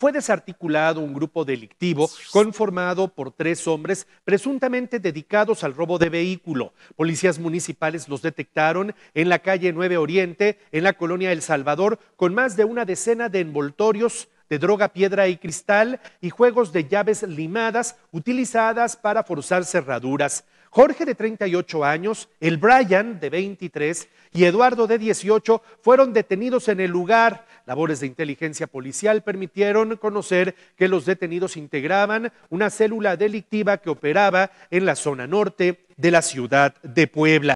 fue desarticulado un grupo delictivo conformado por tres hombres presuntamente dedicados al robo de vehículo. Policías municipales los detectaron en la calle Nueve Oriente, en la colonia El Salvador, con más de una decena de envoltorios de droga, piedra y cristal y juegos de llaves limadas utilizadas para forzar cerraduras. Jorge de 38 años, el Brian de 23 y Eduardo de 18 fueron detenidos en el lugar. Labores de inteligencia policial permitieron conocer que los detenidos integraban una célula delictiva que operaba en la zona norte de la ciudad de Puebla.